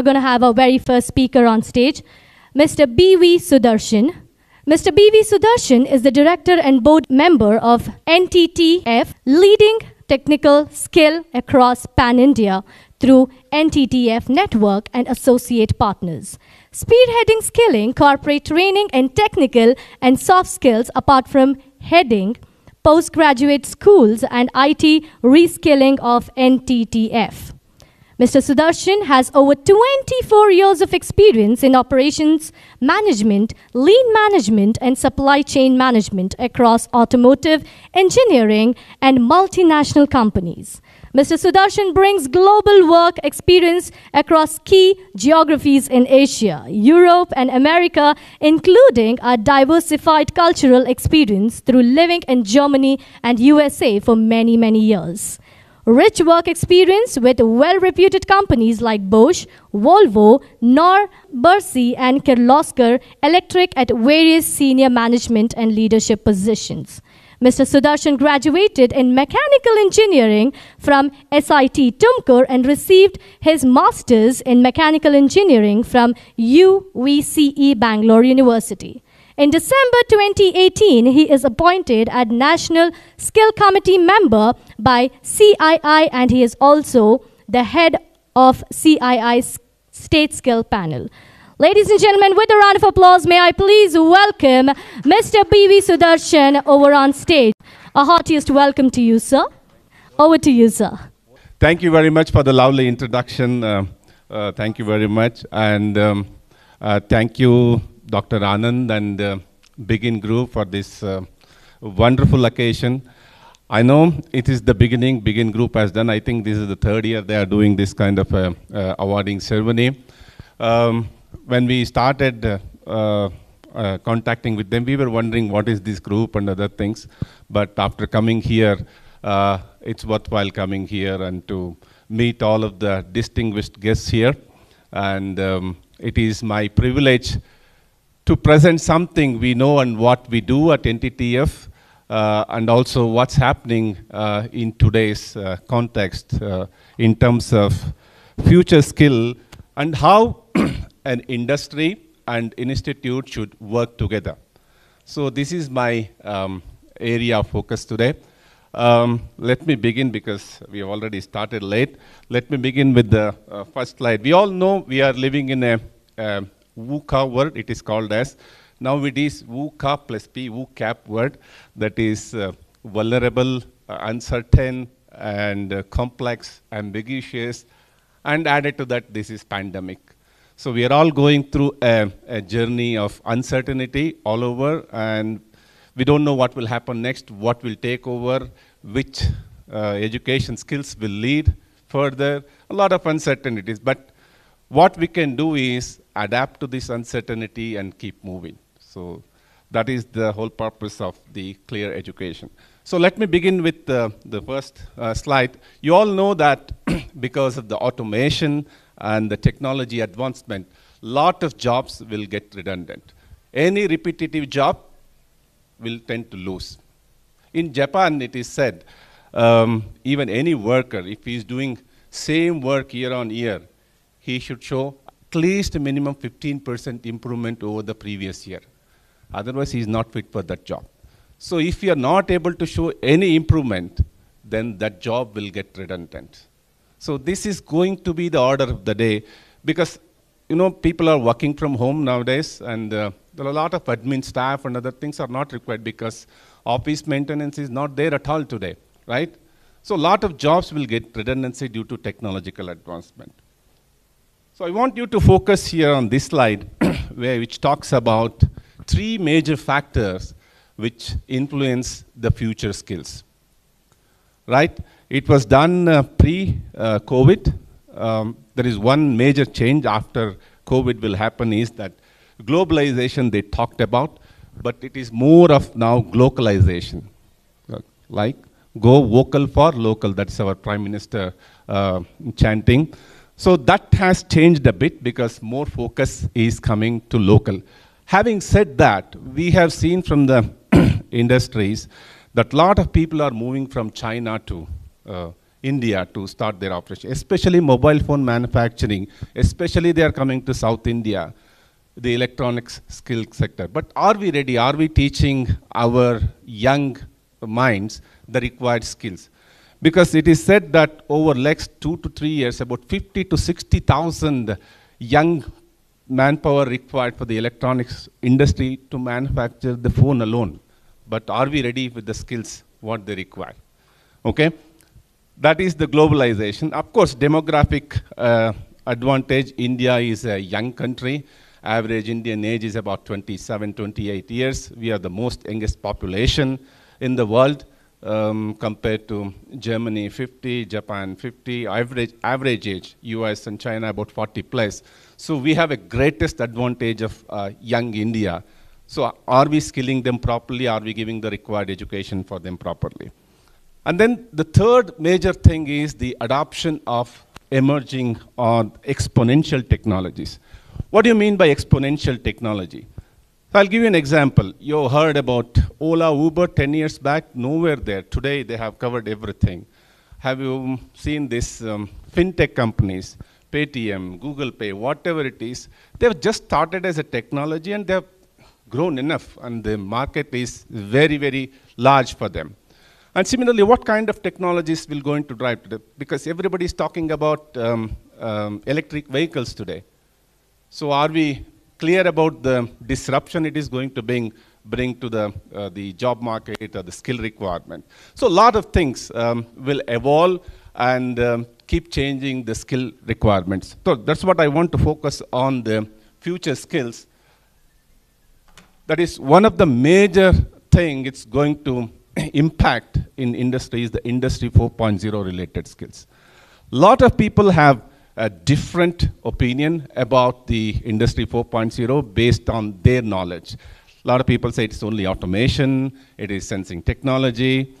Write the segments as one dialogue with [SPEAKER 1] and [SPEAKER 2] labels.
[SPEAKER 1] We're going to have our very first speaker on stage, Mr. B.V. Sudarshan. Mr. B.V. Sudarshan is the director and board member of NTTF, leading technical skill across Pan India through NTTF network and associate partners. Spearheading skilling, corporate training, and technical and soft skills, apart from heading postgraduate schools and IT reskilling of NTTF. Mr. Sudarshan has over 24 years of experience in operations management, lean management, and supply chain management across automotive, engineering, and multinational companies. Mr. Sudarshan brings global work experience across key geographies in Asia, Europe, and America, including a diversified cultural experience through living in Germany and USA for many, many years rich work experience with well-reputed companies like Bosch, Volvo, Knorr, Bercy, and Kirloskar Electric at various senior management and leadership positions. Mr. Sudarshan graduated in mechanical engineering from SIT Tumkur and received his master's in mechanical engineering from UVCE Bangalore University. In December 2018, he is appointed as National Skill Committee member by CII, and he is also the head of CII's State Skill Panel. Ladies and gentlemen, with a round of applause, may I please welcome Mr. B.V. Sudarshan over on stage. A heartiest welcome to you, sir. Over to you, sir.
[SPEAKER 2] Thank you very much for the lovely introduction. Uh, uh, thank you very much. And um, uh, thank you Dr. Anand and the Begin Group for this uh, wonderful occasion. I know it is the beginning Begin Group has done. I think this is the third year they are doing this kind of uh, uh, awarding ceremony. Um, when we started uh, uh contacting with them, we were wondering what is this group and other things. But after coming here, uh, it's worthwhile coming here and to meet all of the distinguished guests here. And um, it is my privilege to present something we know and what we do at NTTF uh, and also what's happening uh, in today's uh, context uh, in terms of future skill and how an industry and institute should work together. So this is my um, area of focus today. Um, let me begin because we have already started late. Let me begin with the uh, first slide. We all know we are living in a, a VUCA word, it is called as, now it is VUCA plus P, VUCAP word, that is uh, vulnerable, uh, uncertain, and uh, complex, ambiguous, and added to that, this is pandemic. So we are all going through a, a journey of uncertainty all over, and we don't know what will happen next, what will take over, which uh, education skills will lead further, a lot of uncertainties. But what we can do is adapt to this uncertainty and keep moving. So that is the whole purpose of the clear education. So let me begin with uh, the first uh, slide. You all know that because of the automation and the technology advancement, lot of jobs will get redundant. Any repetitive job will tend to lose. In Japan, it is said, um, even any worker, if he is doing same work year on year, he should show at least minimum 15% improvement over the previous year. Otherwise, he is not fit for that job. So if you are not able to show any improvement, then that job will get redundant. So this is going to be the order of the day because, you know, people are working from home nowadays and uh, there are a lot of admin staff and other things are not required because office maintenance is not there at all today, right? So a lot of jobs will get redundancy due to technological advancement. So I want you to focus here on this slide, where, which talks about three major factors which influence the future skills. Right? It was done uh, pre-COVID. Uh, um, there is one major change after COVID will happen is that globalization they talked about, but it is more of now glocalization. Uh, like, go vocal for local, that's our prime minister uh, chanting. So that has changed a bit because more focus is coming to local. Having said that, we have seen from the industries that a lot of people are moving from China to uh, India to start their operation, especially mobile phone manufacturing, especially they are coming to South India, the electronics skill sector. But are we ready? Are we teaching our young minds the required skills? because it is said that over next two to three years, about 50 to 60,000 young manpower required for the electronics industry to manufacture the phone alone. But are we ready with the skills what they require? Okay, that is the globalization. Of course, demographic uh, advantage. India is a young country. Average Indian age is about 27, 28 years. We are the most youngest population in the world um, compared to Germany 50, Japan 50, average, average age, US and China about 40 plus. So we have a greatest advantage of uh, young India. So are we skilling them properly? Are we giving the required education for them properly? And then the third major thing is the adoption of emerging or exponential technologies. What do you mean by exponential technology? So I'll give you an example. You heard about Ola, Uber 10 years back, nowhere there. Today they have covered everything. Have you seen this um, fintech companies, Paytm, Google Pay, whatever it is? They've just started as a technology and they've grown enough and the market is very, very large for them. And similarly, what kind of technologies will going to drive today? Because everybody is talking about um, um, electric vehicles today. So are we clear about the disruption it is going to bring, bring to the, uh, the job market or the skill requirement. So a lot of things um, will evolve and um, keep changing the skill requirements. So that's what I want to focus on the future skills. That is one of the major thing it's going to impact in industry is the industry 4.0 related skills. Lot of people have a different opinion about the Industry 4.0 based on their knowledge. A lot of people say it's only automation, it is sensing technology,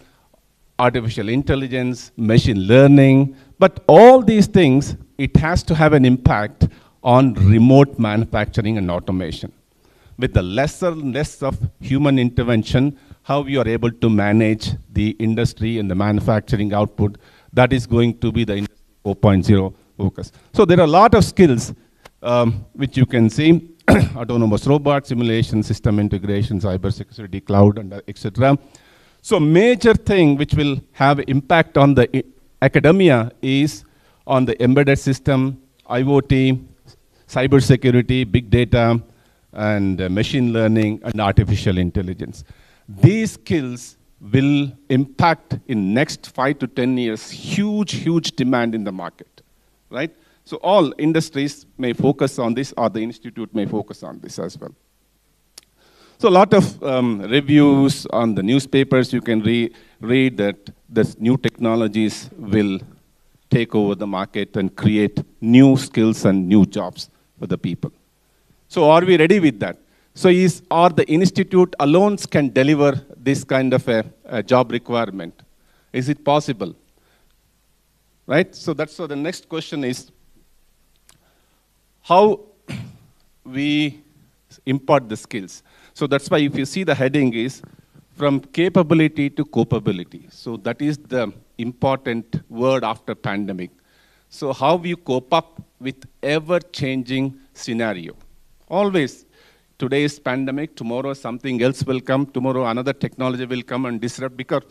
[SPEAKER 2] artificial intelligence, machine learning, but all these things, it has to have an impact on remote manufacturing and automation. With the lesser and less of human intervention, how you are able to manage the industry and the manufacturing output, that is going to be the Industry 4.0 focus. So there are a lot of skills um, which you can see, autonomous robot, simulation, system integration, cybersecurity, cloud, and uh, etc. So major thing which will have impact on the eh, academia is on the embedded system, IoT, cybersecurity, big data, and uh, machine learning, and artificial intelligence. These skills will impact in next five to 10 years, huge, huge demand in the market right? So all industries may focus on this or the institute may focus on this as well. So a lot of um, reviews on the newspapers you can re read that this new technologies will take over the market and create new skills and new jobs for the people. So are we ready with that? So is, are the institute alone can deliver this kind of a, a job requirement? Is it possible? right? So that's so the next question is how we impart the skills. So that's why if you see the heading is from capability to copability. So that is the important word after pandemic. So how you cope up with ever-changing scenario. Always, today is pandemic, tomorrow something else will come, tomorrow another technology will come and disrupt because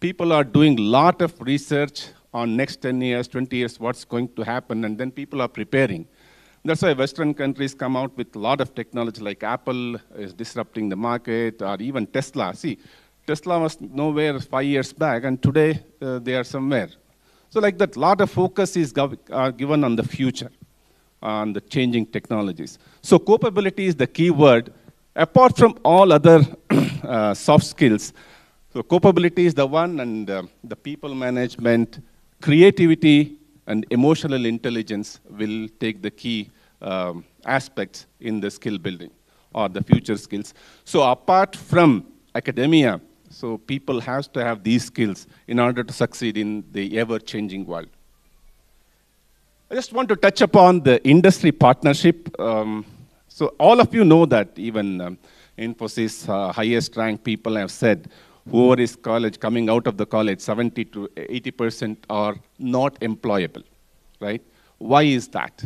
[SPEAKER 2] people are doing lot of research on next 10 years, 20 years, what's going to happen, and then people are preparing. That's why Western countries come out with a lot of technology like Apple is disrupting the market, or even Tesla. See, Tesla was nowhere five years back, and today uh, they are somewhere. So like that, lot of focus is uh, given on the future, on the changing technologies. So copability is the key word, apart from all other uh, soft skills. So copability is the one, and uh, the people management, creativity and emotional intelligence will take the key um, aspects in the skill building or the future skills. So apart from academia, so people have to have these skills in order to succeed in the ever-changing world. I just want to touch upon the industry partnership. Um, so all of you know that even um, Infosys uh, highest ranked people have said whoever is college, coming out of the college, 70 to 80% are not employable, right? Why is that?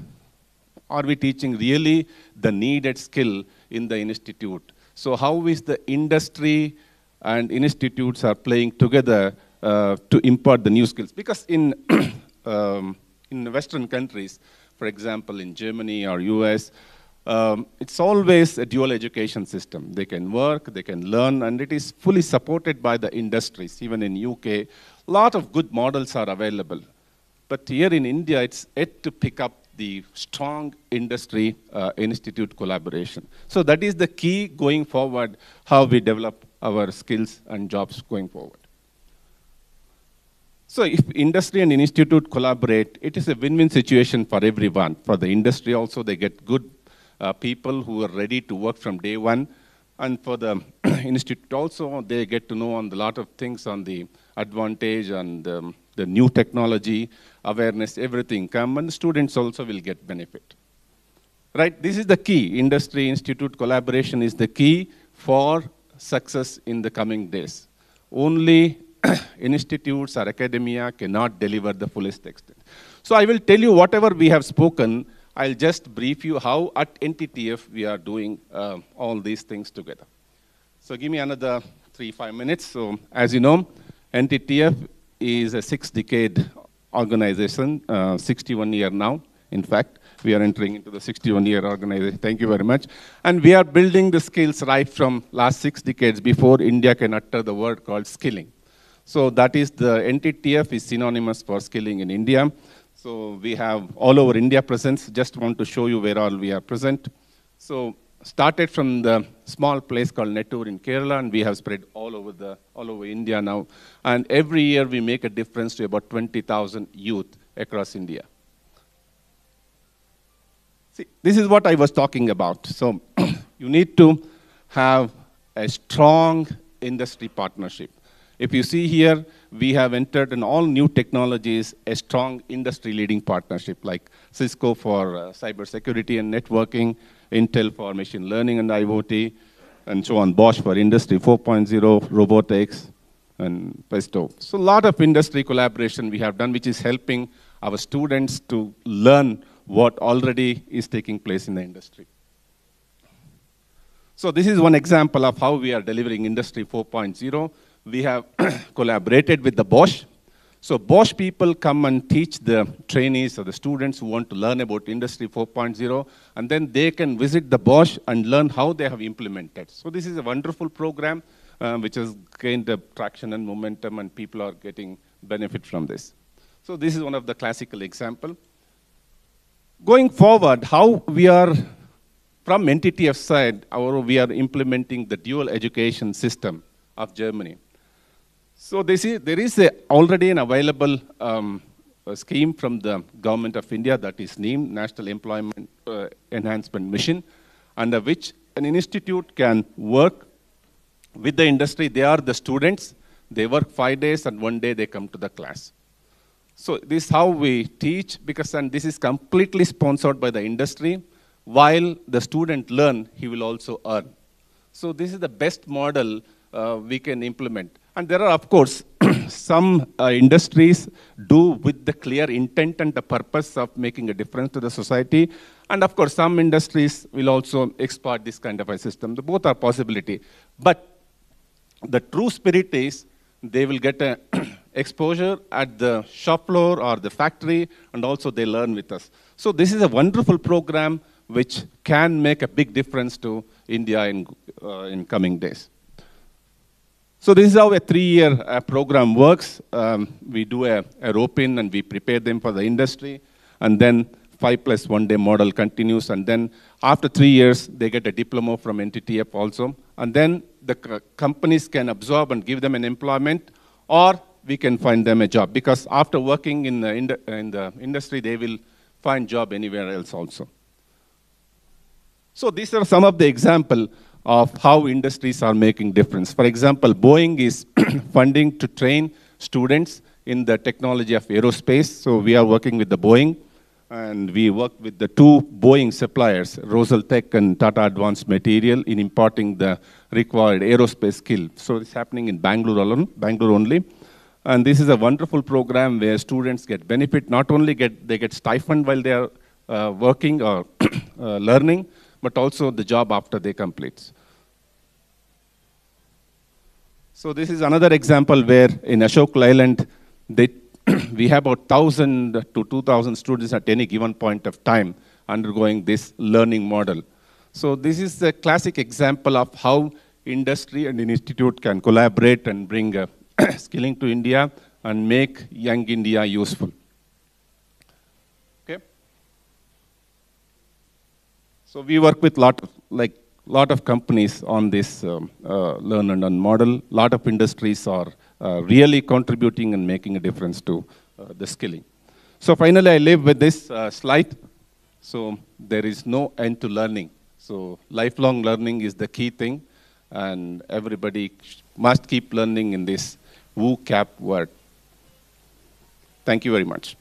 [SPEAKER 2] Are we teaching really the needed skill in the institute? So how is the industry and institutes are playing together uh, to impart the new skills? Because in, um, in Western countries, for example, in Germany or US, um, it's always a dual education system. They can work, they can learn, and it is fully supported by the industries. Even in UK, a lot of good models are available. But here in India, it's yet to pick up the strong industry uh, institute collaboration. So that is the key going forward, how we develop our skills and jobs going forward. So if industry and institute collaborate, it is a win-win situation for everyone. For the industry also, they get good uh, people who are ready to work from day one. And for the institute also, they get to know on a lot of things on the advantage and um, the new technology, awareness, everything come, and students also will get benefit. Right, this is the key. Industry-institute collaboration is the key for success in the coming days. Only institutes or academia cannot deliver the fullest extent. So I will tell you whatever we have spoken, I'll just brief you how at NTTF we are doing uh, all these things together. So give me another three, five minutes. So as you know, NTTF is a six-decade organization, uh, 61 year now, in fact. We are entering into the 61 year organization. Thank you very much. And we are building the skills right from last six decades before India can utter the word called skilling. So that is the NTTF is synonymous for skilling in India. So we have all over India presence. Just want to show you where all we are present. So started from the small place called Nettur in Kerala, and we have spread all over, the, all over India now. And every year we make a difference to about 20,000 youth across India. See, this is what I was talking about. So you need to have a strong industry partnership. If you see here, we have entered in all new technologies a strong industry-leading partnership like Cisco for uh, cybersecurity and networking, Intel for machine learning and IoT, and so on, Bosch for Industry 4.0, robotics, and Pesto. So a lot of industry collaboration we have done, which is helping our students to learn what already is taking place in the industry. So this is one example of how we are delivering Industry 4.0 we have collaborated with the Bosch. So Bosch people come and teach the trainees or the students who want to learn about Industry 4.0, and then they can visit the Bosch and learn how they have implemented. So this is a wonderful program um, which has gained uh, traction and momentum, and people are getting benefit from this. So this is one of the classical example. Going forward, how we are, from NTTF side, our, we are implementing the dual education system of Germany. So there is a, already an available um, scheme from the government of India that is named National Employment uh, Enhancement Mission, under which an institute can work with the industry. They are the students. They work five days and one day they come to the class. So this is how we teach because and this is completely sponsored by the industry. While the student learn, he will also earn. So this is the best model uh, we can implement. And there are, of course, some uh, industries do with the clear intent and the purpose of making a difference to the society. And of course, some industries will also export this kind of a system. The both are possibility. But the true spirit is they will get an exposure at the shop floor or the factory, and also they learn with us. So this is a wonderful program which can make a big difference to India in, uh, in coming days. So this is how a three-year uh, program works. Um, we do a, a rope-in and we prepare them for the industry, and then five plus one-day model continues, and then after three years, they get a diploma from NTTF also, and then the companies can absorb and give them an employment, or we can find them a job, because after working in the, in the, uh, in the industry, they will find job anywhere else also. So these are some of the example of how industries are making difference. For example, Boeing is funding to train students in the technology of aerospace. So we are working with the Boeing, and we work with the two Boeing suppliers, Rosaltech and Tata Advanced Material, in importing the required aerospace skill. So it's happening in Bangalore alone, Bangalore only. And this is a wonderful program where students get benefit. Not only get they get stipend while they are uh, working or uh, learning, but also the job after they complete. So this is another example where in Ashok Leyland, they, we have about 1,000 to 2,000 students at any given point of time undergoing this learning model. So this is a classic example of how industry and an institute can collaborate and bring uh, skilling to India and make young India useful. So we work with lot of, like lot of companies on this um, uh, learn and learn model. Lot of industries are uh, really contributing and making a difference to uh, the skilling. So finally, I leave with this uh, slide. So there is no end to learning. So lifelong learning is the key thing, and everybody must keep learning in this WCAP world. Thank you very much.